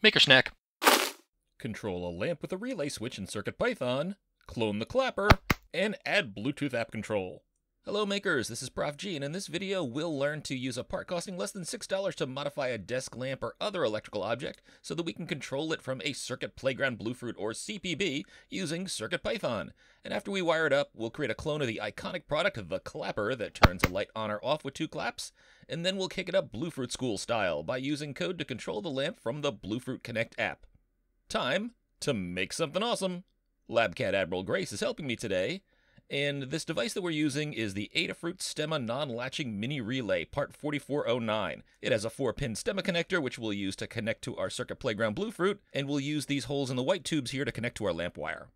Maker Snack. Control a lamp with a relay switch in CircuitPython, clone the clapper, and add Bluetooth app control. Hello makers, this is Prof G and in this video we'll learn to use a part costing less than $6 to modify a desk lamp or other electrical object so that we can control it from a Circuit Playground Bluefruit or CPB using CircuitPython. And after we wire it up, we'll create a clone of the iconic product, the clapper, that turns a light on or off with two claps, and then we'll kick it up Bluefruit School style by using code to control the lamp from the Bluefruit Connect app. Time to make something awesome! LabCat Admiral Grace is helping me today, and this device that we're using is the Adafruit Stemma Non-Latching Mini Relay Part 4409. It has a 4-pin Stemma connector, which we'll use to connect to our Circuit Playground Bluefruit, and we'll use these holes in the white tubes here to connect to our lamp wire.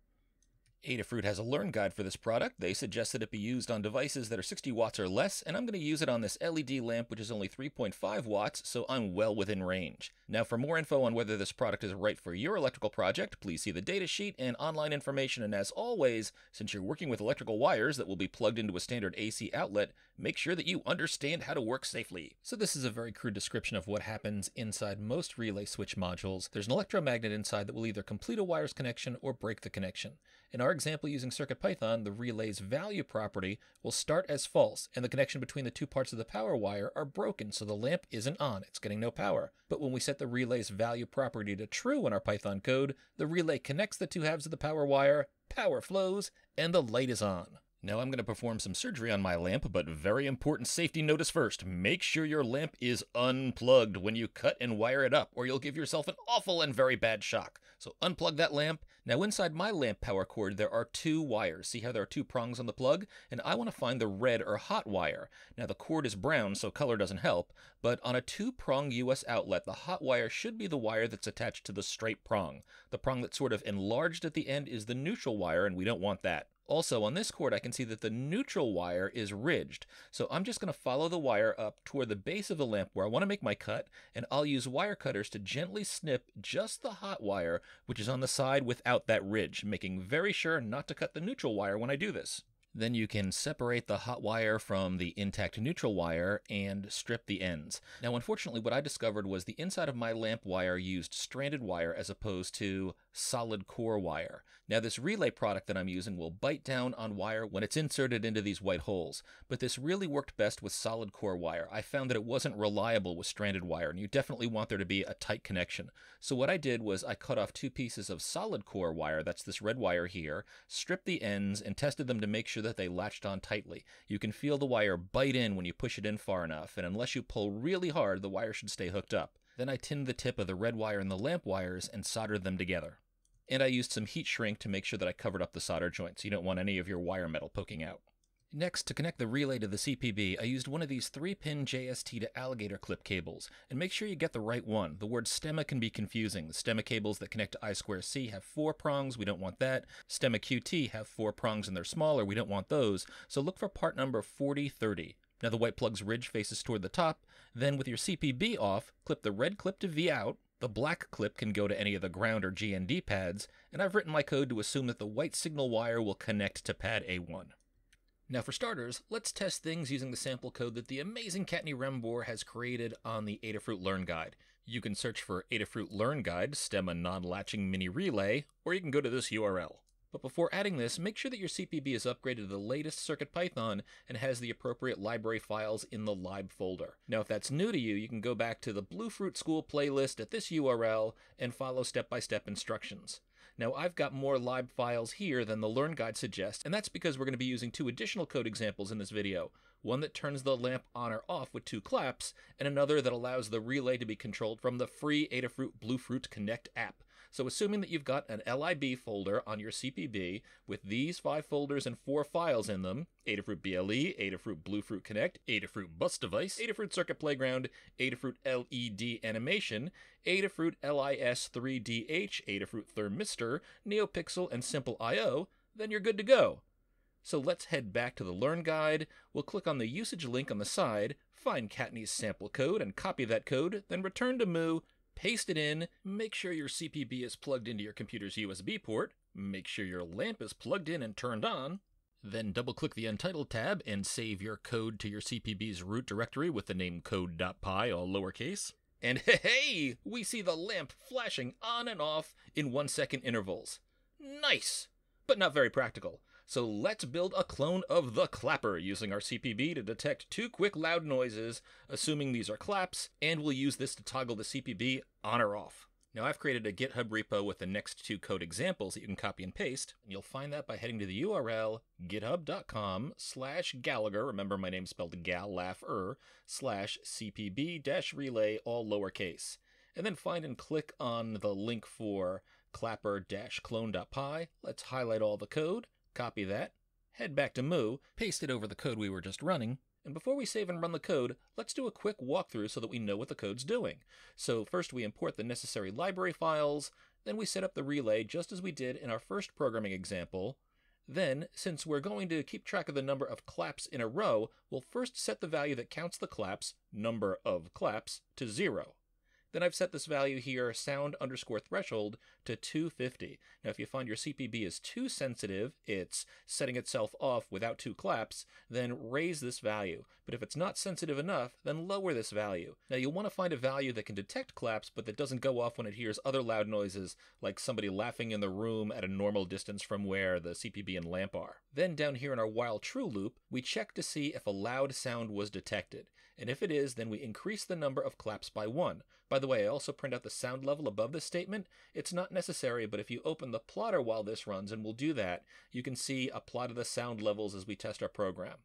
Adafruit has a learn guide for this product. They suggest that it be used on devices that are 60 watts or less, and I'm going to use it on this LED lamp, which is only 3.5 watts, so I'm well within range. Now, for more info on whether this product is right for your electrical project, please see the data sheet and online information. And as always, since you're working with electrical wires that will be plugged into a standard AC outlet, make sure that you understand how to work safely. So this is a very crude description of what happens inside most relay switch modules. There's an electromagnet inside that will either complete a wire's connection or break the connection. In our example using CircuitPython, the relay's value property will start as false, and the connection between the two parts of the power wire are broken, so the lamp isn't on, it's getting no power. But when we set the relay's value property to true in our Python code, the relay connects the two halves of the power wire, power flows, and the light is on. Now I'm going to perform some surgery on my lamp, but very important safety notice first. Make sure your lamp is unplugged when you cut and wire it up, or you'll give yourself an awful and very bad shock. So unplug that lamp. Now inside my lamp power cord, there are two wires. See how there are two prongs on the plug? And I want to find the red or hot wire. Now the cord is brown, so color doesn't help, but on a two-prong US outlet, the hot wire should be the wire that's attached to the straight prong. The prong that's sort of enlarged at the end is the neutral wire, and we don't want that. Also, on this cord, I can see that the neutral wire is ridged, so I'm just going to follow the wire up toward the base of the lamp where I want to make my cut, and I'll use wire cutters to gently snip just the hot wire, which is on the side without that ridge, making very sure not to cut the neutral wire when I do this. Then you can separate the hot wire from the intact neutral wire and strip the ends. Now, unfortunately, what I discovered was the inside of my lamp wire used stranded wire as opposed to solid core wire. Now, this relay product that I'm using will bite down on wire when it's inserted into these white holes, but this really worked best with solid core wire. I found that it wasn't reliable with stranded wire, and you definitely want there to be a tight connection. So what I did was I cut off two pieces of solid core wire, that's this red wire here, stripped the ends, and tested them to make sure that they latched on tightly. You can feel the wire bite in when you push it in far enough, and unless you pull really hard, the wire should stay hooked up. Then I tinned the tip of the red wire and the lamp wires and soldered them together. And I used some heat shrink to make sure that I covered up the solder joints. You don't want any of your wire metal poking out. Next, to connect the relay to the CPB, I used one of these 3-pin JST to alligator clip cables, and make sure you get the right one. The word stemma can be confusing. The stemma cables that connect to I2C have four prongs, we don't want that. Stemma QT have four prongs and they're smaller, we don't want those. So look for part number 4030. Now the white plug's ridge faces toward the top, then with your CPB off, clip the red clip to V out, the black clip can go to any of the ground or GND pads, and I've written my code to assume that the white signal wire will connect to pad A1. Now for starters, let's test things using the sample code that the amazing Katni Rembor has created on the Adafruit Learn Guide. You can search for Adafruit Learn Guide Stemma Non-Latching Mini Relay, or you can go to this URL. But before adding this, make sure that your CPB is upgraded to the latest CircuitPython and has the appropriate library files in the lib folder. Now, if that's new to you, you can go back to the Bluefruit School playlist at this URL and follow step-by-step -step instructions. Now I've got more lib files here than the learn guide suggests, and that's because we're going to be using two additional code examples in this video. One that turns the lamp on or off with two claps, and another that allows the relay to be controlled from the free Adafruit Bluefruit Connect app. So assuming that you've got an lib folder on your CPB with these five folders and four files in them, Adafruit BLE, Adafruit Bluefruit Connect, Adafruit Bus Device, Adafruit Circuit Playground, Adafruit LED Animation, Adafruit LIS3DH, Adafruit Thermistor, NeoPixel, and Simple IO, then you're good to go. So let's head back to the Learn Guide. We'll click on the usage link on the side, find Katney's sample code and copy that code, then return to Moo paste it in, make sure your CPB is plugged into your computer's USB port, make sure your lamp is plugged in and turned on, then double click the Untitled tab and save your code to your CPB's root directory with the name code.py, all lowercase. And hey, we see the lamp flashing on and off in one second intervals. Nice, but not very practical. So let's build a clone of the clapper using our CPB to detect two quick loud noises, assuming these are claps, and we'll use this to toggle the CPB on or off. Now I've created a GitHub repo with the next two code examples that you can copy and paste, and you'll find that by heading to the URL github.com slash Gallagher, remember my name's spelled gal er, slash cpb dash relay, all lowercase. And then find and click on the link for clapper-clone.py. Let's highlight all the code Copy that, head back to Moo, paste it over the code we were just running, and before we save and run the code, let's do a quick walkthrough so that we know what the code's doing. So first we import the necessary library files, then we set up the relay just as we did in our first programming example. Then, since we're going to keep track of the number of claps in a row, we'll first set the value that counts the claps, number of claps, to zero. Then I've set this value here, sound underscore threshold, to 250. Now, if you find your CPB is too sensitive, it's setting itself off without two claps, then raise this value. But if it's not sensitive enough, then lower this value. Now, you'll want to find a value that can detect claps, but that doesn't go off when it hears other loud noises, like somebody laughing in the room at a normal distance from where the CPB and lamp are. Then down here in our while true loop, we check to see if a loud sound was detected and if it is, then we increase the number of claps by one. By the way, I also print out the sound level above this statement. It's not necessary, but if you open the plotter while this runs, and we'll do that, you can see a plot of the sound levels as we test our program.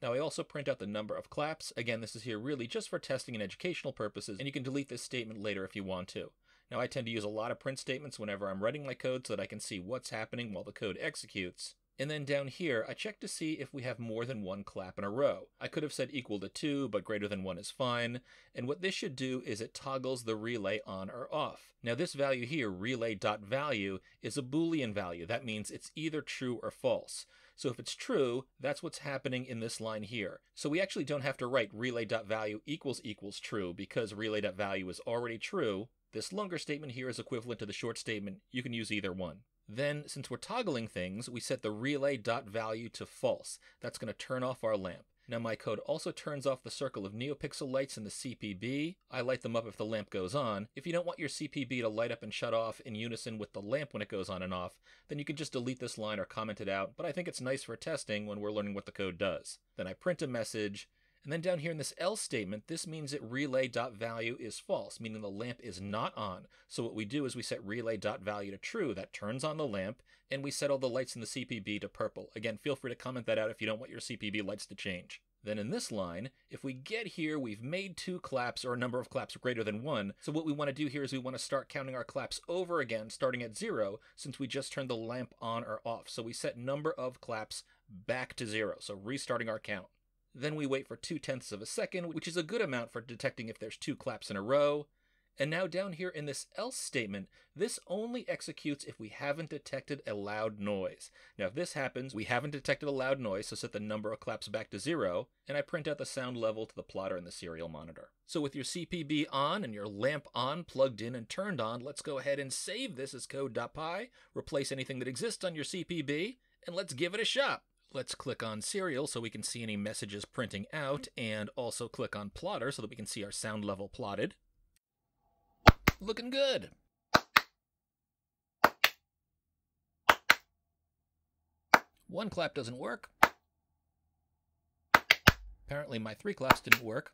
Now I also print out the number of claps. Again, this is here really just for testing and educational purposes, and you can delete this statement later if you want to. Now I tend to use a lot of print statements whenever I'm writing my code so that I can see what's happening while the code executes. And then down here, I check to see if we have more than one clap in a row. I could have said equal to 2, but greater than 1 is fine. And what this should do is it toggles the relay on or off. Now this value here, relay.value, is a boolean value. That means it's either true or false. So if it's true, that's what's happening in this line here. So we actually don't have to write relay.value equals equals true because relay.value is already true. This longer statement here is equivalent to the short statement. You can use either one. Then, since we're toggling things, we set the relay.value to false. That's going to turn off our lamp. Now my code also turns off the circle of neopixel lights in the CPB. I light them up if the lamp goes on. If you don't want your CPB to light up and shut off in unison with the lamp when it goes on and off, then you can just delete this line or comment it out, but I think it's nice for testing when we're learning what the code does. Then I print a message, and then down here in this else statement, this means that relay.value is false, meaning the lamp is not on. So what we do is we set relay.value to true. That turns on the lamp, and we set all the lights in the CPB to purple. Again, feel free to comment that out if you don't want your CPB lights to change. Then in this line, if we get here, we've made two claps or a number of claps greater than one. So what we want to do here is we want to start counting our claps over again, starting at zero, since we just turned the lamp on or off. So we set number of claps back to zero. So restarting our count. Then we wait for two tenths of a second, which is a good amount for detecting if there's two claps in a row. And now down here in this else statement, this only executes if we haven't detected a loud noise. Now if this happens, we haven't detected a loud noise, so set the number of claps back to zero, and I print out the sound level to the plotter and the serial monitor. So with your CPB on and your lamp on, plugged in and turned on, let's go ahead and save this as code.py, replace anything that exists on your CPB, and let's give it a shot. Let's click on serial so we can see any messages printing out and also click on plotter so that we can see our sound level plotted. Looking good. One clap doesn't work. Apparently my three claps didn't work.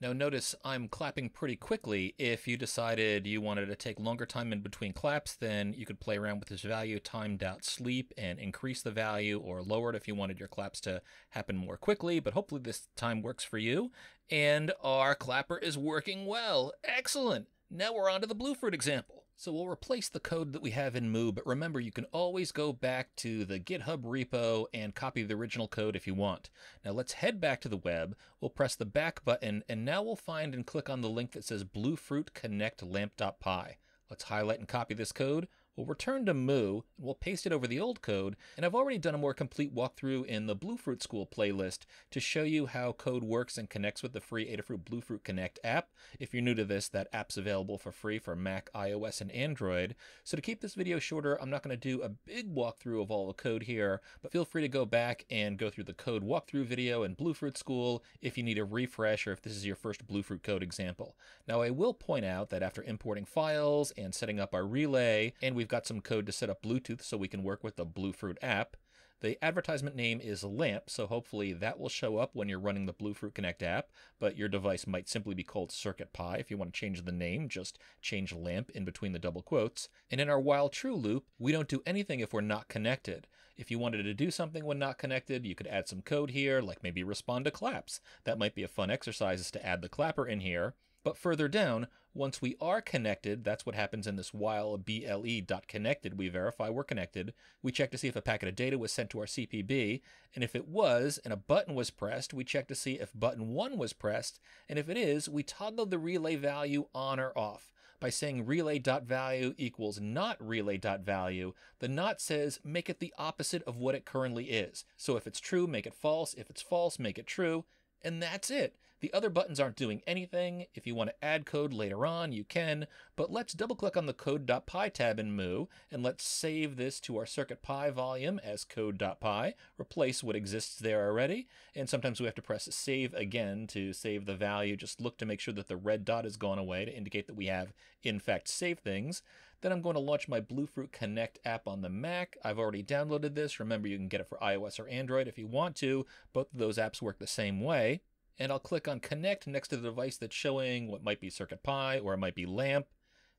Now notice I'm clapping pretty quickly. If you decided you wanted to take longer time in between claps, then you could play around with this value time.sleep and increase the value or lower it if you wanted your claps to happen more quickly. But hopefully this time works for you. And our clapper is working well. Excellent. Now we're on to the Bluefruit example. So we'll replace the code that we have in Moo, but remember you can always go back to the GitHub repo and copy the original code if you want. Now let's head back to the web, we'll press the back button, and now we'll find and click on the link that says Bluefruit Connect LAMP.py. Let's highlight and copy this code, We'll return to Moo, and we'll paste it over the old code, and I've already done a more complete walkthrough in the Bluefruit School playlist to show you how code works and connects with the free Adafruit Bluefruit Connect app. If you're new to this, that app's available for free for Mac, iOS, and Android. So to keep this video shorter, I'm not going to do a big walkthrough of all the code here, but feel free to go back and go through the code walkthrough video in Bluefruit School if you need a refresh or if this is your first Bluefruit code example. Now I will point out that after importing files and setting up our relay, and we We've got some code to set up Bluetooth so we can work with the Bluefruit app. The advertisement name is LAMP, so hopefully that will show up when you're running the Bluefruit Connect app, but your device might simply be called Circuit Pi. If you want to change the name, just change LAMP in between the double quotes. And in our while true loop, we don't do anything if we're not connected. If you wanted to do something when not connected, you could add some code here, like maybe respond to claps. That might be a fun exercise is to add the clapper in here. But further down, once we are connected, that's what happens in this while ble.connected. We verify we're connected. We check to see if a packet of data was sent to our CPB. And if it was, and a button was pressed, we check to see if button 1 was pressed. And if it is, we toggle the relay value on or off by saying relay.value equals not relay.value, the not says make it the opposite of what it currently is. So if it's true, make it false. If it's false, make it true. And that's it. The other buttons aren't doing anything. If you want to add code later on, you can, but let's double click on the code.py tab in Moo, and let's save this to our CircuitPy volume as code.py, replace what exists there already, and sometimes we have to press save again to save the value. Just look to make sure that the red dot has gone away to indicate that we have, in fact, saved things. Then I'm going to launch my Bluefruit Connect app on the Mac. I've already downloaded this. Remember, you can get it for iOS or Android if you want to. Both of those apps work the same way and I'll click on connect next to the device that's showing what might be Pi, or it might be LAMP.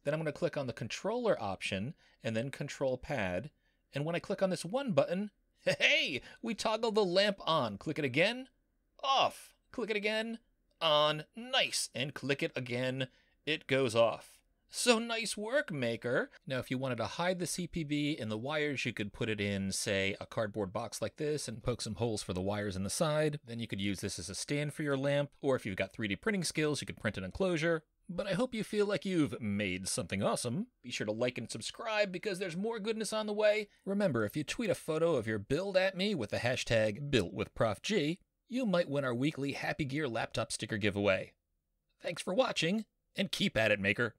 Then I'm going to click on the controller option and then control pad. And when I click on this one button, hey, we toggle the lamp on. Click it again, off. Click it again, on. Nice. And click it again, it goes off. So nice work, maker. Now, if you wanted to hide the CPB in the wires, you could put it in, say, a cardboard box like this and poke some holes for the wires in the side. Then you could use this as a stand for your lamp, or if you've got 3D printing skills, you could print an enclosure. But I hope you feel like you've made something awesome. Be sure to like and subscribe because there's more goodness on the way. Remember, if you tweet a photo of your build at me with the hashtag BuiltWithProfG, you might win our weekly Happy Gear laptop sticker giveaway. Thanks for watching, and keep at it, Maker.